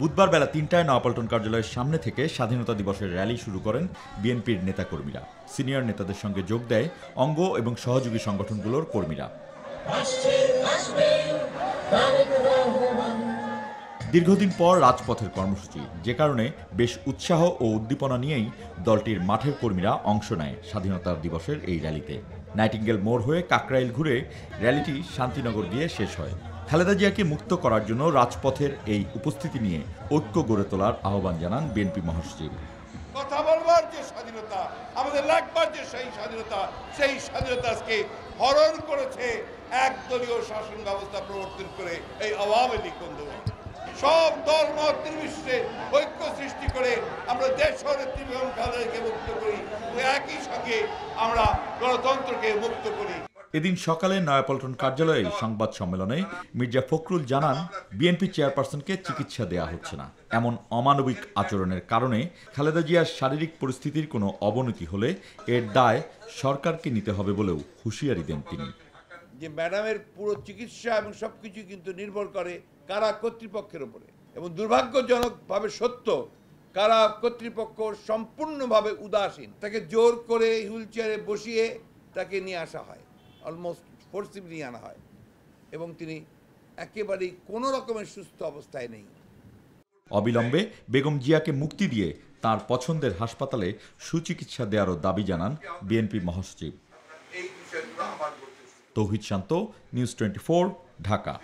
বুধবার বেলা তিনটায় নয়াপল্টন কার্যালয়ের সামনে থেকে স্বাধীনতা দিবসের র্যালি শুরু করেন বিএনপির নেতাকর্মীরা সিনিয়র নেতাদের সঙ্গে যোগ দেয় অঙ্গ এবং সহযোগী সংগঠনগুলোর কর্মীরা দীর্ঘদিন পর রাজপথের কর্মসূচি যে কারণে বেশ উৎসাহ ও উদ্দীপনা নিয়েই দলটির মাঠের কর্মীরা অংশ নেয় স্বাধীনতা দিবসের এই র্যালিতে নাইটিঙ্গেল মোড় হয়ে কাকরাইল ঘুরে র্যালিটি শান্তিনগর গিয়ে শেষ হয় খালেদা জিয়াকে মুক্ত করার জন্য রাজপথের এই উপস্থিতি নিয়ে ঐক্য গড়ে তোলার আহ্বান জানান বিএনপি মহাসচিব কথা বলবার যে স্বাধীনতা আমাদের লাগবার যে সেই স্বাধীনতা সেই স্বাধীনতাকে হরণ করেছে একদলীয় শাসন ব্যবস্থা প্রবর্তন করে এই আওয়ামী লীগ বন্ধুগণ সব দল মত ঐক্য সৃষ্টি করে আমরা দেশ শহরের মুক্ত করি একই সঙ্গে আমরা গণতন্ত্রকে মুক্ত করি এদিন সকালে নয়াপল্টন কার্যালয়ে সংবাদ সম্মেলনে মির্জা ফখরুল জানান বিএনপি চেয়ারপারসনকে চিকিৎসা দেয়া হচ্ছে না এমন অমানবিক আচরণের কারণে খালেদা জিয়ার শারীরিক পরিস্থিতির কোনো অবনতি হলে এর দায় সরকারকে নিতে হবে বলেও হুঁশিয়ারি দেন তিনি যে ম্যাডামের পুরো চিকিৎসা এবং সব কিছু কিন্তু নির্ভর করে কারা কর্তৃপক্ষের উপরে এবং দুর্ভাগ্যজনকভাবে সত্য কারা কর্তৃপক্ষ সম্পূর্ণভাবে উদাসীন তাকে জোর করে হুইল চেয়ারে বসিয়ে তাকে নিয়ে আসা হয় অলমোস্ট ফোর্সিভলি আনা হয় এবং তিনি একেবারেই কোনো রকমের সুস্থ অবস্থায় নেই অবিলম্বে বেগম জিয়াকে মুক্তি দিয়ে তার পছন্দের হাসপাতালে সুচিকিৎসা দেওয়ারও দাবি জানান বিএনপি মহাসচিব তৌহিদ শান্ত নিউজ টোয়েন্টি ঢাকা